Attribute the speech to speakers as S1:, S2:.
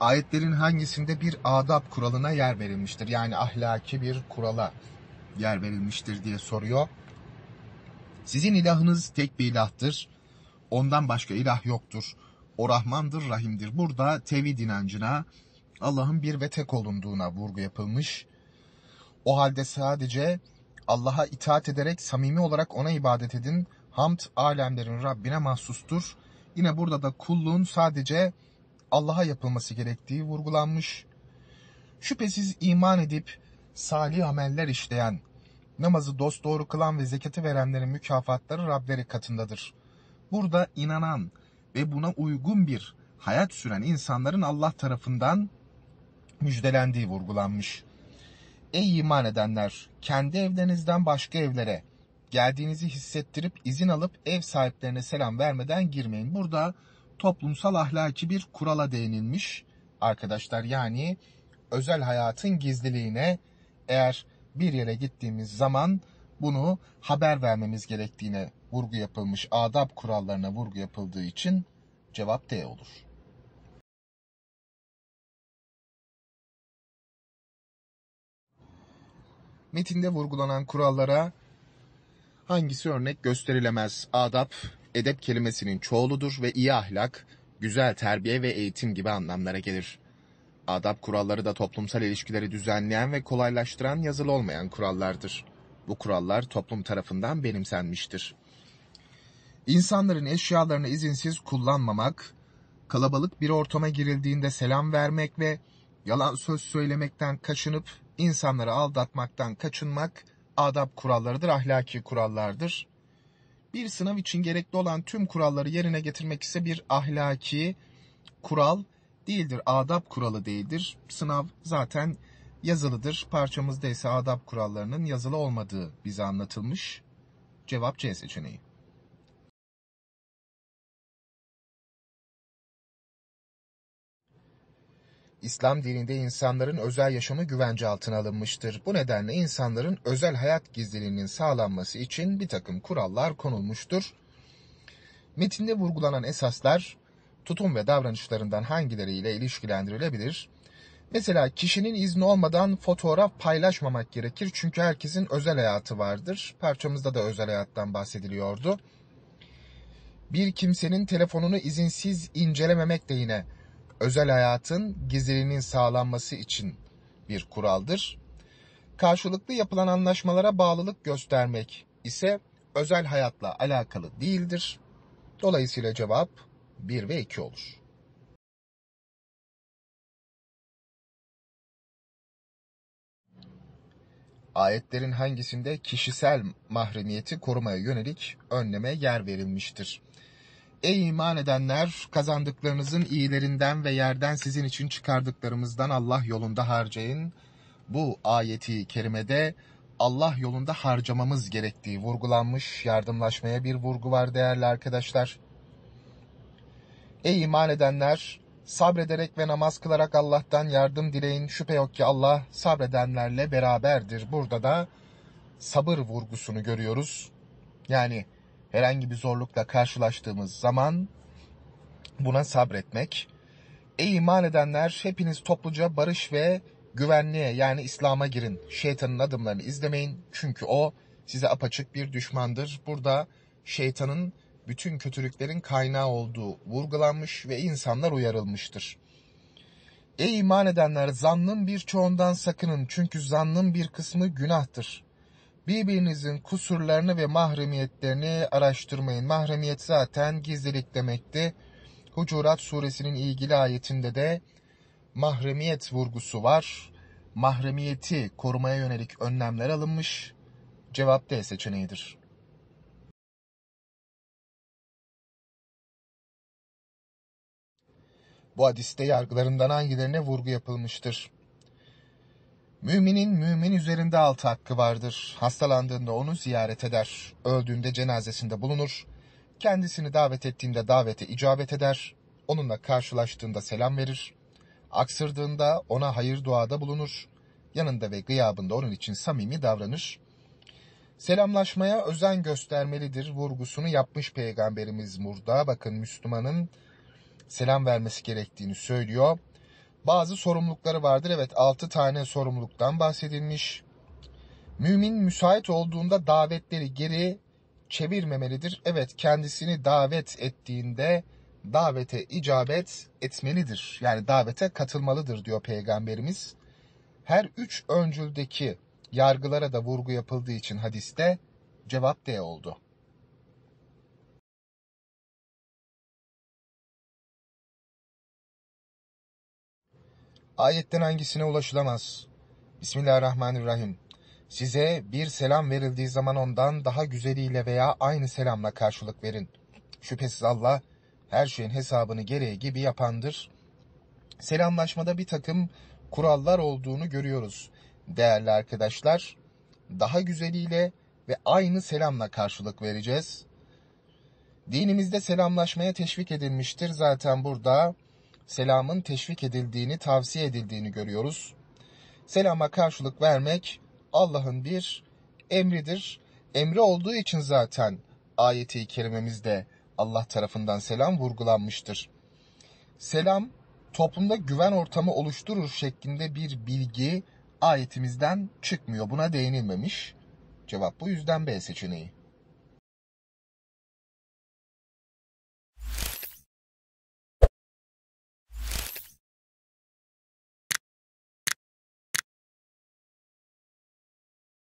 S1: Ayetlerin hangisinde bir adab kuralına yer verilmiştir? Yani ahlaki bir kurala yer verilmiştir diye soruyor. Sizin ilahınız tek bir ilahtır. Ondan başka ilah yoktur. O Rahmandır, Rahim'dir. Burada tevhid inancına, Allah'ın bir ve tek olunduğuna vurgu yapılmış. O halde sadece Allah'a itaat ederek samimi olarak ona ibadet edin. Hamd alemlerin Rabbine mahsustur. Yine burada da kulluğun sadece Allah'a yapılması gerektiği vurgulanmış. Şüphesiz iman edip salih ameller işleyen, namazı dost doğru kılan ve zekatı verenlerin mükafatları Rableri katındadır. Burada inanan ve buna uygun bir hayat süren insanların Allah tarafından müjdelendiği vurgulanmış. Ey iman edenler! Kendi evlerinizden başka evlere geldiğinizi hissettirip izin alıp ev sahiplerine selam vermeden girmeyin. Burada toplumsal ahlaki bir kurala değinilmiş arkadaşlar. Yani özel hayatın gizliliğine eğer bir yere gittiğimiz zaman bunu haber vermemiz gerektiğine vurgu yapılmış, adab kurallarına vurgu yapıldığı için cevap D olur. Metinde vurgulanan kurallara hangisi örnek gösterilemez? Adap edep kelimesinin çoğuludur ve iyi ahlak, güzel terbiye ve eğitim gibi anlamlara gelir. Adap kuralları da toplumsal ilişkileri düzenleyen ve kolaylaştıran yazılı olmayan kurallardır. Bu kurallar toplum tarafından benimsenmiştir. İnsanların eşyalarını izinsiz kullanmamak, kalabalık bir ortama girildiğinde selam vermek ve yalan söz söylemekten kaçınıp insanları aldatmaktan kaçınmak adap kurallarıdır, ahlaki kurallardır. Bir sınav için gerekli olan tüm kuralları yerine getirmek ise bir ahlaki kural değildir. Adab kuralı değildir. Sınav zaten yazılıdır. Parçamızda ise adab kurallarının yazılı olmadığı bize anlatılmış. Cevap C seçeneği. İslam dininde insanların özel yaşamı güvence altına alınmıştır. Bu nedenle insanların özel hayat gizliliğinin sağlanması için bir takım kurallar konulmuştur. Metinde vurgulanan esaslar tutum ve davranışlarından hangileriyle ilişkilendirilebilir? Mesela kişinin izni olmadan fotoğraf paylaşmamak gerekir çünkü herkesin özel hayatı vardır. Parçamızda da özel hayattan bahsediliyordu. Bir kimsenin telefonunu izinsiz incelememek de yine özel hayatın gizliliğinin sağlanması için bir kuraldır. Karşılıklı yapılan anlaşmalara bağlılık göstermek ise özel hayatla alakalı değildir. Dolayısıyla cevap 1 ve 2 olur. Ayetlerin hangisinde kişisel mahremiyeti korumaya yönelik önleme yer verilmiştir? Ey iman edenler kazandıklarınızın iyilerinden ve yerden sizin için çıkardıklarımızdan Allah yolunda harcayın. Bu ayeti kerimede Allah yolunda harcamamız gerektiği vurgulanmış. Yardımlaşmaya bir vurgu var değerli arkadaşlar. Ey iman edenler sabrederek ve namaz kılarak Allah'tan yardım dileyin. Şüphe yok ki Allah sabredenlerle beraberdir. Burada da sabır vurgusunu görüyoruz. Yani herhangi bir zorlukla karşılaştığımız zaman buna sabretmek. Ey iman edenler hepiniz topluca barış ve güvenliğe yani İslam'a girin. Şeytanın adımlarını izlemeyin çünkü o size apaçık bir düşmandır. Burada şeytanın bütün kötülüklerin kaynağı olduğu vurgulanmış ve insanlar uyarılmıştır. Ey iman edenler zannın bir çoğundan sakının çünkü zannın bir kısmı günahtır. Birbirinizin kusurlarını ve mahremiyetlerini araştırmayın. Mahremiyet zaten gizlilik demekti. Hucurat suresinin ilgili ayetinde de mahremiyet vurgusu var. Mahremiyeti korumaya yönelik önlemler alınmış. Cevap D seçeneğidir. Bu hadiste yargılarından hangilerine vurgu yapılmıştır? Müminin mümin üzerinde altı hakkı vardır. Hastalandığında onu ziyaret eder. Öldüğünde cenazesinde bulunur. Kendisini davet ettiğinde davete icabet eder. Onunla karşılaştığında selam verir. Aksırdığında ona hayır duada bulunur. Yanında ve gıyabında onun için samimi davranır. Selamlaşmaya özen göstermelidir vurgusunu yapmış Peygamberimiz Murda Bakın Müslümanın selam vermesi gerektiğini söylüyor bazı sorumlulukları vardır. Evet 6 tane sorumluluktan bahsedilmiş. Mümin müsait olduğunda davetleri geri çevirmemelidir. Evet kendisini davet ettiğinde davete icabet etmelidir. Yani davete katılmalıdır diyor peygamberimiz. Her üç öncüldeki yargılara da vurgu yapıldığı için hadiste cevap D oldu. ayetten hangisine ulaşılamaz? Bismillahirrahmanirrahim. Size bir selam verildiği zaman ondan daha güzeliyle veya aynı selamla karşılık verin. Şüphesiz Allah her şeyin hesabını gereği gibi yapandır. Selamlaşmada bir takım kurallar olduğunu görüyoruz. Değerli arkadaşlar, daha güzeliyle ve aynı selamla karşılık vereceğiz. Dinimizde selamlaşmaya teşvik edilmiştir. Zaten burada selamın teşvik edildiğini, tavsiye edildiğini görüyoruz. Selama karşılık vermek Allah'ın bir emridir. Emri olduğu için zaten ayeti kerimemizde Allah tarafından selam vurgulanmıştır. Selam toplumda güven ortamı oluşturur şeklinde bir bilgi ayetimizden çıkmıyor. Buna değinilmemiş. Cevap bu yüzden B seçeneği.